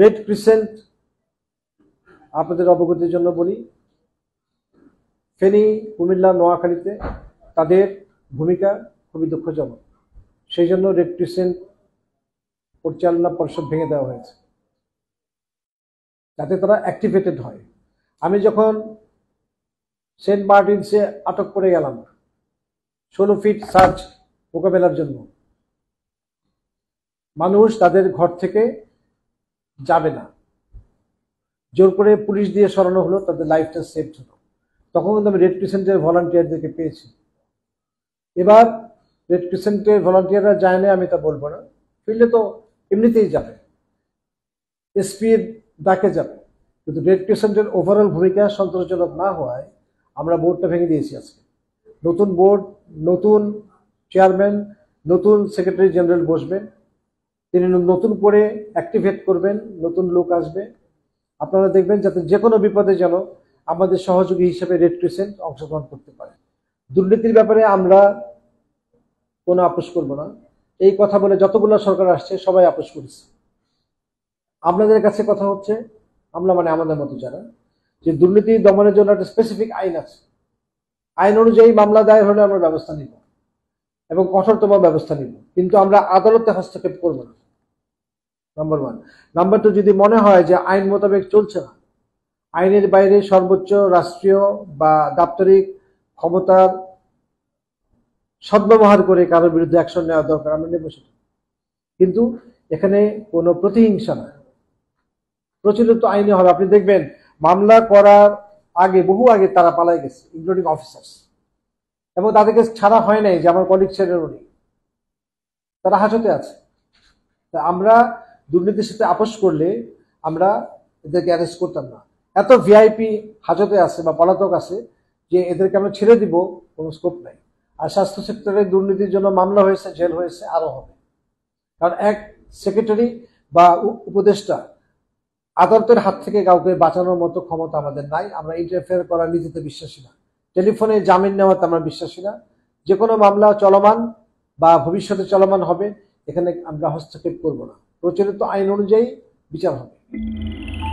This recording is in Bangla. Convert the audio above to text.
রেড ক্রিসেন্ট আপনাদের অবগতির জন্য বলি ফেনী কুমিল্লা নোয়াখালীতে তাদের ভূমিকা খুবই দুঃখজনক সেই জন্য রেড ক্রিসেন্ট পরিচালনা পর্ষদ ভেঙে দেওয়া হয়েছে যাতে তারা অ্যাক্টিভেটেড হয় আমি যখন সেন্ট মার্টিনসে আটক করে গেলাম ষোলো ফিট সার্চ মোকাবেলার জন্য মানুষ তাদের ঘর থেকে যাবে না জোর করে পুলিশ দিয়ে সরানো হলো তাদের লাইফটা সেভ হলো তখন কিন্তু আমি রেড ক্রিসেন্টের ভলান্টিয়ারদেরকে পেয়েছি এবার রেড ক্রিসেন্টের ভলান্টিয়াররা যায় না আমি তা বলবো না ফিল্ডে তো এমনিতেই যাবে এসপির ডাকে যাবে কিন্তু রেড ক্রিসেন্টের ওভারঅল ভূমিকা সন্তোষজনক না হওয়ায় আমরা বোর্ডটা ভেঙে দিয়েছি আজকে নতুন বোর্ড নতুন চেয়ারম্যান নতুন সেক্রেটারি জেনারেল বসবেন তিনি নতুন করে অ্যাক্টিভেট করবেন নতুন লোক আসবে আপনারা দেখবেন যাতে যে কোনো বিপদে যেন আমাদের সহযোগী হিসেবে রেড ক্রিসেন্ট অংশগ্রহণ করতে পারে দুর্নীতির ব্যাপারে আমরা কোনো আপোষ করব না এই কথা বলে যতগুলো সরকার আসছে সবাই আপোষ করেছে আপনাদের কাছে কথা হচ্ছে আমরা মানে আমাদের মতো যারা যে দুর্নীতি দমনের জন্য একটা স্পেসিফিক আইন আছে আইন অনুযায়ী মামলা দায়ের হলে আমরা ব্যবস্থা নিব এবং কঠোরতম ব্যবস্থা নিব কিন্তু আমরা আদালতে হস্তক্ষেপ করব না নাম্বার ওয়ান নাম্বার টু যদি মনে হয় যে আইন মোতাবেক চলছে না আইনের বাইরে সর্বোচ্চ রাষ্ট্রীয় বা দাপ্তরিক ক্ষমতার সদ্ব্যবহার করে কারোর বিরুদ্ধে অ্যাকশন নেওয়া দরকার আমরা নেব সেটা কিন্তু এখানে কোনো প্রতিহিংসা না প্রচলিত আইনে হবে আপনি দেখবেন মামলা করার আগে বহু আগে তারা পালাই গেছে ইনক্লুডিং অফিসার্স এবং তাদেরকে ছাড়া হয় নাই যে আমার কলিগ ছেলের উনি তারা হাসতে আছে তা আমরা দুর্নীতির সাথে আপোষ করলে আমরা এদেরকে অ্যারেস্ট করতাম না এত ভিআইপি হাজতে আছে বা পলাতক আছে যে এদেরকে আমরা ছেড়ে দিব কোনো স্কোপ নাই আর স্বাস্থ্য সেক্টরে দুর্নীতির জন্য মামলা হয়েছে জেল হয়েছে আরও হবে কারণ এক সেক্রেটারি বা উপদেষ্টা আদালতের হাত থেকে কাউকে বাঁচানোর মতো ক্ষমতা আমাদের নাই আমরা ইন্টারফেয়ার করার নিজেতে বিশ্বাসী না টেলিফোনে জামিন নেওয়াতে আমরা বিশ্বাসী না যে কোনো মামলা চলমান বা ভবিষ্যতে চলমান হবে এখানে আমরা হস্তক্ষেপ করব না প্রচলিত আইন অনুযায়ী বিচার হবে